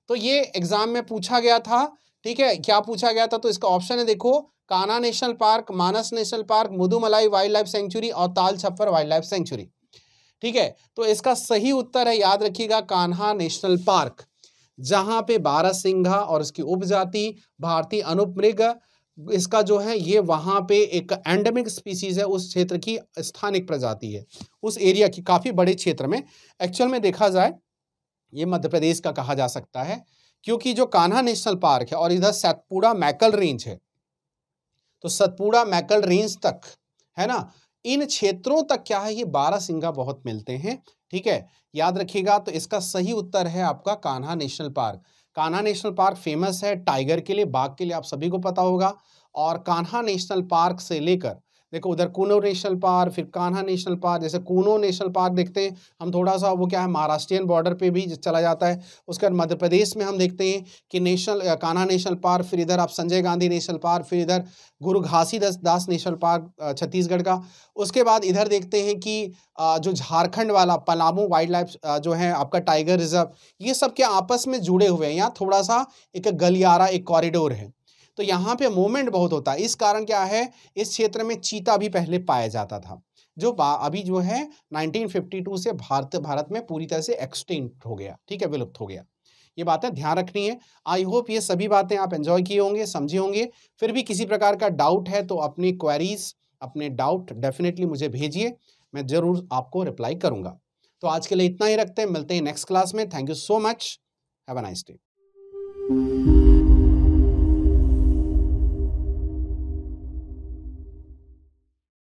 A: तो ये एग्जाम में पूछा गया था ठीक है क्या पूछा गया था तो इसका ऑप्शन है देखो Kanha national park Manas national park Mudumalai wildlife sanctuary और ताल छप्पर वाइल्ड लाइफ सेंचुरी ठीक है तो इसका सही उत्तर है याद रखिएगा कान्हा नेशनल पार्क जहां पे बारह सिंघा और इसकी उपजाति भारतीय अनुपमृग इसका जो है ये वहां पे एक एंडेमिक स्पीसीज है उस क्षेत्र की स्थानिक प्रजाति है उस एरिया की काफ़ी बड़े क्षेत्र में एक्चुअल में देखा जाए ये मध्य प्रदेश का कहा जा सकता है क्योंकि जो कान्हा नेशनल पार्क है और इधर सतपुड़ा मैकल रेंज है तो सतपुड़ा मैकल रेंज तक है ना इन क्षेत्रों तक क्या है ये बारह सिंगा बहुत मिलते हैं ठीक है याद रखिएगा तो इसका सही उत्तर है आपका Kanha national park Kanha national park famous है टाइगर के लिए बाघ के लिए आप सभी को पता होगा और कान्हा नेशनल पार्क से लेकर देखो उधर कूनो नेशनल पार्क फिर कान्हा नेशनल पार्क जैसे कूनो नेशनल पार्क देखते हैं हम थोड़ा सा वो क्या है महाराष्ट्रियन बॉर्डर पे भी चला जाता है उसके बाद मध्य प्रदेश में हम देखते हैं कि नेशनल कान्हा नेशनल पार्क फिर इधर आप संजय गांधी नेशनल पार्क फिर इधर गुरु घासी दास दास नेशनल पार्क छत्तीसगढ़ का उसके बाद इधर देखते हैं कि जो झारखंड वाला पलामू वाइल्ड लाइफ जो है आपका टाइगर रिजर्व ये सब क्या आपस में जुड़े हुए हैं यहाँ थोड़ा सा एक गलियारा एक कॉरिडोर है तो यहाँ पे मूवमेंट बहुत होता है इस कारण क्या है इस क्षेत्र में चीता भी पहले पाया जाता था जो अभी जो है 1952 से भारत भारत में पूरी तरह से एक्सटेंट हो गया ठीक है विलुप्त हो गया ये बातें ध्यान रखनी है आई होप ये सभी बातें आप एंजॉय किए होंगे समझे होंगे फिर भी किसी प्रकार का डाउट है तो अपनी क्वेरीज अपने डाउट डेफिनेटली मुझे भेजिए मैं ज़रूर आपको रिप्लाई करूँगा तो आज के लिए इतना ही रखते हैं मिलते हैं नेक्स्ट क्लास में thank you so much have a nice day